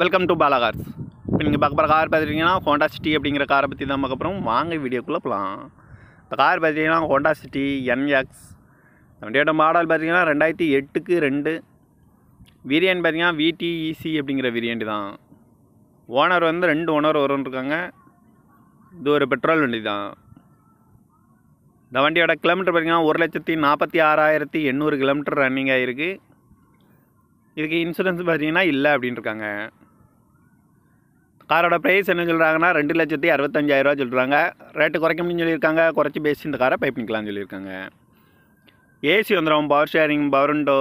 welcome to Bala இப்போ நீங்கள் பார்க்க கார் பார்த்துட்டிங்கன்னா ஹோண்டா சிட்டி அப்படிங்கிற காரை பற்றி தான் பார்க்க வாங்க வீடியோக்குள்ளே போகலாம் இப்போ கார் பார்த்திங்கன்னா ஹோண்டா சிட்டி என்எக்ஸ் வண்டியோட மாடல் பார்த்தீங்கன்னா ரெண்டாயிரத்தி எட்டுக்கு ரெண்டு வேரியன்ட் பார்த்தீங்கன்னா விடிஇசி e அப்படிங்கிற வேரியண்ட் தான் ஓனர் வந்து ரெண்டு ஓனர் வரும்னு இருக்காங்க இது ஒரு பெட்ரோல் வண்டி தான் இந்த வண்டியோட கிலோமீட்டர் பார்த்திங்கன்னா ஒரு லட்சத்தி நாற்பத்தி ஆறாயிரத்தி எண்ணூறு கிலோமீட்டர் ரன்னிங் ஆகிருக்கு இதுக்கு இன்சூரன்ஸ் பார்த்தீங்கன்னா இல்லை அப்படின்னு இருக்காங்க காரோட ப்ரைஸ் என்ன சொல்கிறாங்கன்னா ரெண்டு லட்சத்தி அறுபத்தஞ்சாயிரரூவா சொல்கிறாங்க ரேட்டு குறைக்க முடியும்னு சொல்லியிருக்காங்க குறைச்சி பேசி இந்த காரை பை பண்ணிக்கலாம்னு சொல்லியிருக்காங்க ஏசி வந்துடும் பவர் ஷேரிங் பவர்ண்டோ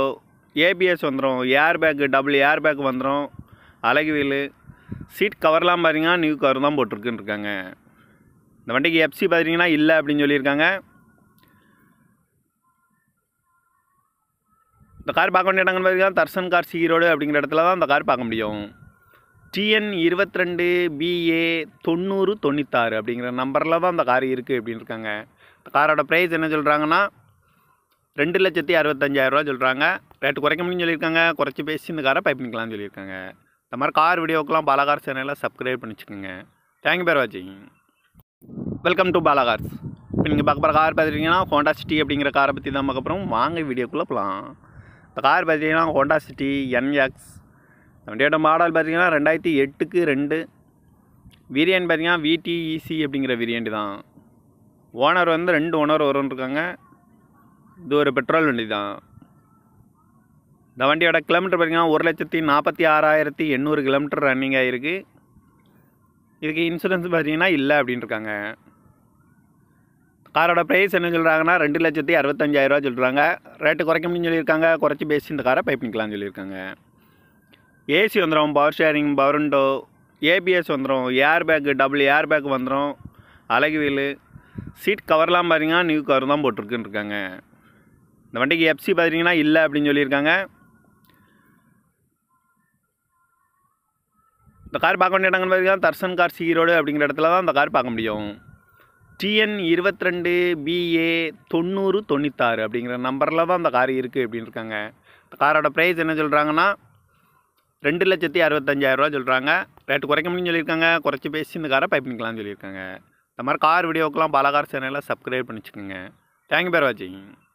ஏபிஎஸ் வந்துடும் air bag double air bag வந்துடும் அழகு வீல் சீட் கவர்லாம் பார்த்தீங்கன்னா நியூ கவர் தான் போட்டிருக்குன்னு இருக்காங்க இந்த வண்டிக்கு எஃப்சி பார்த்தீங்கன்னா இல்லை அப்படின்னு சொல்லியிருக்காங்க இந்த கார் பார்க்க வேண்டிய இடங்கள் பார்த்தீங்கன்னா தர்சன் கார் சீரோடு அப்படிங்கிற இடத்துல தான் இந்த கார் பார்க்க முடியும் டிஎன் இருபத்தி ரெண்டு பிஏ தொண்ணூறு தொண்ணூத்தாறு அப்படிங்கிற நம்பரில் தான் அந்த கார் இருக்குது அப்படின்னு இருக்காங்க அந்த காரோட ப்ரைஸ் என்ன சொல்கிறாங்கன்னா ரெண்டு லட்சத்தி அறுபத்தஞ்சாயிரரூவா சொல்கிறாங்க ரேட்டு குறைக்க முடியும்னு சொல்லியிருக்காங்க குறைச்சி பேசி இந்த காரை பைப் பண்ணிக்கலாம்னு சொல்லியிருக்காங்க இந்த மாதிரி கார் வீடியோக்கெலாம் பாலாகார் சேனலில் சப்ஸ்கிரைப் பண்ணிச்சுக்கோங்க தேங்க்யூ பேர் வாட்சிங் வெல்கம் டு பாலாகார்ஸ் இப்போ நீங்கள் பார்க்க போகிற கார் பார்த்துட்டிங்கன்னா ஹோண்டா சிட்டி அப்படிங்கிற காரை பற்றி தான் பார்க்கப்புறம் வாங்க வீடியோக்குள்ளே போகலாம் இந்த கார் பார்த்திங்கன்னா ஹோண்டா சிட்டி என்எக்ஸ் வண்டியோட மாடல் பார்த்திங்கன்னா ரெண்டாயிரத்தி எட்டுக்கு ரெண்டு வீரியன் பார்த்திங்கன்னா விடிஇசி e அப்படிங்கிற வீரியண்ட் தான் ஓனர் வந்து ரெண்டு ஓனர் இருக்காங்க இது ஒரு பெட்ரோல் வண்டி தான் இந்த வண்டியோட கிலோமீட்டர் பார்த்திங்கன்னா ஒரு லட்சத்தி நாற்பத்தி ஆறாயிரத்தி எண்ணூறு கிலோமீட்டர் ரன்னிங் ஆகிருக்கு இதுக்கு இன்சூரன்ஸ் பார்த்தீங்கன்னா இல்லை அப்படின்னு இருக்காங்க காரோட ப்ரைஸ் என்ன சொல்கிறாங்கன்னா ரெண்டு லட்சத்தி அறுபத்தஞ்சாயிரரூவா சொல்கிறாங்க ரேட்டு குறைக்க முடியும்னு சொல்லியிருக்காங்க குறைச்சி பேசி இந்த காரை பைப் நிற்கலாம்னு சொல்லியிருக்காங்க ஏசி வந்துடும் பவர் ஷேரிங் பவர்ண்டோ ஏபிஎஸ் வந்துடும் air bag double air bag வந்துடும் அழகு வீல் சீட் கவர்லாம் பார்த்தீங்கன்னா நியூ கவர் தான் போட்டிருக்குன்னு இருக்காங்க இந்த வண்டிக்கு எஃப்சி பார்த்தீங்கன்னா இல்லை அப்படின்னு சொல்லியிருக்காங்க இந்த கார் பார்க்க வேண்டிய இடங்கள் பார்த்தீங்கன்னா தர்சன் கார் சீரோடு அப்படிங்கிற இடத்துல தான் இந்த கார் பார்க்க முடியும் டிஎன் இருபத்தி ரெண்டு பிஏ தொண்ணூறு தொண்ணூத்தாறு அப்படிங்கிற நம்பரில் தான் அந்த கார் இருக்குது அப்படின்னு இருக்காங்க இந்த காரோட ப்ரைஸ் என்ன சொல்கிறாங்கன்னா ரெண்டு லட்சத்தி அறுபத்தஞ்சாயிரரூவா சொல்கிறாங்க ரேட்டு குறைக்க முடியும் சொல்லியிருக்காங்க குறைச்சி பேசி இந்த காரை பைப் பண்ணிக்கலாம்னு சொல்லியிருக்காங்க இந்த மாதிரி கார் வீடியோக்கெல்லாம் பலகார் சேனலில் சப்ஸ்கிரைப் பண்ணிச்சுக்கோங்க தேங்க்யூ பேர் வாட்சிங்